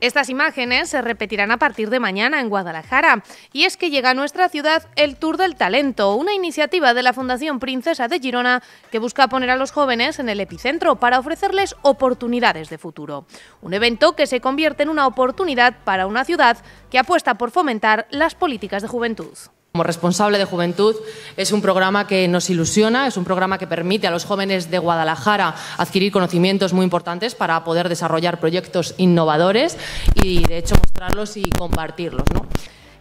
Estas imágenes se repetirán a partir de mañana en Guadalajara. Y es que llega a nuestra ciudad el Tour del Talento, una iniciativa de la Fundación Princesa de Girona que busca poner a los jóvenes en el epicentro para ofrecerles oportunidades de futuro. Un evento que se convierte en una oportunidad para una ciudad que apuesta por fomentar las políticas de juventud. Como responsable de juventud, es un programa que nos ilusiona, es un programa que permite a los jóvenes de Guadalajara adquirir conocimientos muy importantes para poder desarrollar proyectos innovadores y, de hecho, mostrarlos y compartirlos. ¿no?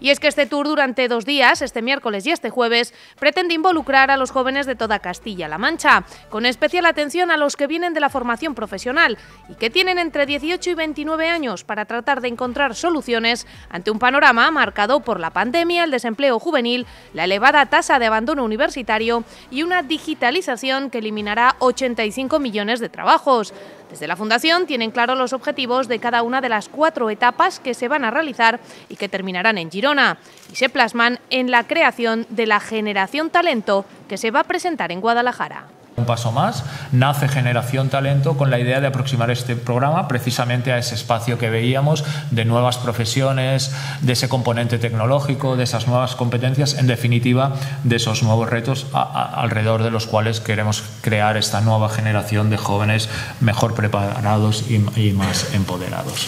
Y es que este tour durante dos días, este miércoles y este jueves, pretende involucrar a los jóvenes de toda Castilla-La Mancha, con especial atención a los que vienen de la formación profesional y que tienen entre 18 y 29 años para tratar de encontrar soluciones ante un panorama marcado por la pandemia, el desempleo juvenil, la elevada tasa de abandono universitario y una digitalización que eliminará 85 millones de trabajos. Desde la Fundación tienen claro los objetivos de cada una de las cuatro etapas que se van a realizar y que terminarán en Girona y se plasman en la creación de la Generación Talento que se va a presentar en Guadalajara un paso más, nace Generación Talento con la idea de aproximar este programa precisamente a ese espacio que veíamos de nuevas profesiones, de ese componente tecnológico, de esas nuevas competencias, en definitiva, de esos nuevos retos alrededor de los cuales queremos crear esta nueva generación de jóvenes mejor preparados y más empoderados.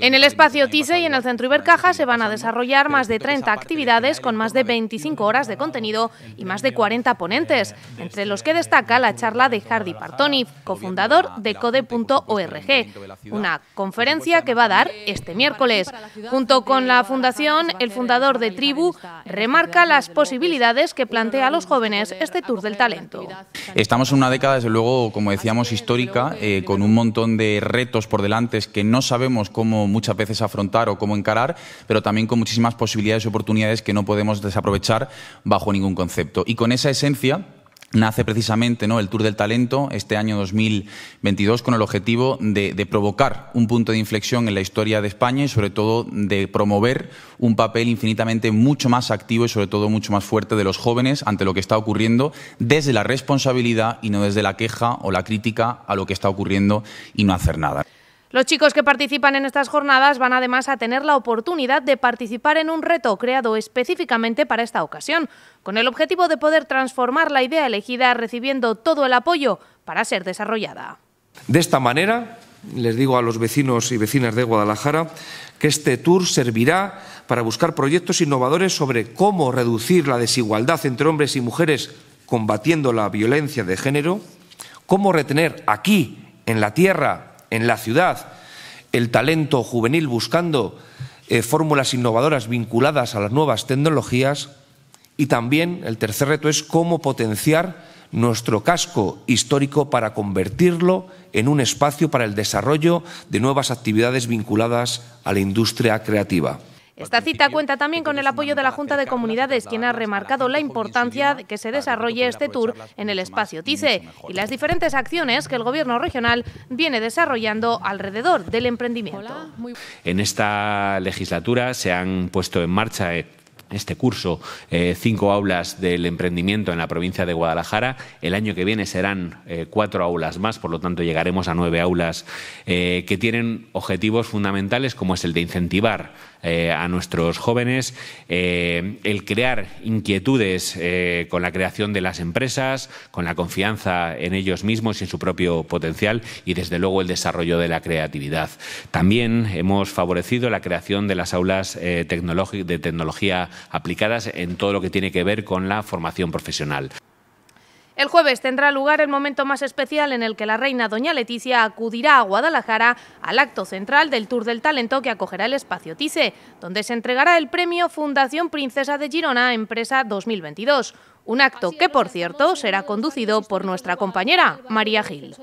En el espacio TISE y en el centro Ibercaja se van a desarrollar más de 30 actividades con más de 25 horas de contenido y más de 40 ponentes, entre este los que destaca la charla de Hardy Partoni, cofundador de code.org, una conferencia que va a dar este miércoles. Junto con la fundación, el fundador de Tribu remarca las posibilidades que plantea a los jóvenes este Tour del Talento. Estamos en una década, desde luego, como decíamos, histórica, eh, con un montón de retos por delante que no sabemos cómo muchas veces afrontar o cómo encarar, pero también con muchísimas posibilidades y oportunidades que no podemos desaprovechar bajo ningún concepto. Y con esa esencia nace precisamente el Tour del Talento este año 2022 con el objetivo de, provocar un punto de inflexión en la historia de España y sobre todo de promover un papel infinitamente mucho más activo y sobre todo mucho más fuerte de los jóvenes ante lo que está ocurriendo desde la responsabilidad y no desde la queja o la crítica a lo que está ocurriendo y no hacer nada. Los chicos que participan en estas jornadas van además a tener la oportunidad de participar en un reto creado específicamente para esta ocasión, con el objetivo de poder transformar la idea elegida recibiendo todo el apoyo para ser desarrollada. De esta manera, les digo a los vecinos y vecinas de Guadalajara que este tour servirá para buscar proyectos innovadores sobre cómo reducir la desigualdad entre hombres y mujeres combatiendo la violencia de género, cómo retener aquí, en la tierra, en la ciudad el talento juvenil buscando eh, fórmulas innovadoras vinculadas a las nuevas tecnologías. Y también el tercer reto es cómo potenciar nuestro casco histórico para convertirlo en un espacio para el desarrollo de nuevas actividades vinculadas a la industria creativa. Esta cita cuenta también con el apoyo de la Junta de Comunidades, quien ha remarcado la importancia de que se desarrolle este tour en el espacio TICE y e. ¿eh? las diferentes acciones que el Gobierno regional viene desarrollando alrededor del emprendimiento. En esta legislatura se han puesto en marcha este curso eh, cinco aulas del emprendimiento en la provincia de Guadalajara. El año que viene serán eh, cuatro aulas más, por lo tanto llegaremos a nueve aulas eh, que tienen objetivos fundamentales como es el de incentivar a nuestros jóvenes, el crear inquietudes con la creación de las empresas, con la confianza en ellos mismos y en su propio potencial y desde luego el desarrollo de la creatividad. También hemos favorecido la creación de las aulas de tecnología aplicadas en todo lo que tiene que ver con la formación profesional. El jueves tendrá lugar el momento más especial en el que la reina doña Leticia acudirá a Guadalajara al acto central del Tour del Talento que acogerá el espacio TICE, donde se entregará el premio Fundación Princesa de Girona Empresa 2022. Un acto que, por cierto, será conducido por nuestra compañera María Gil.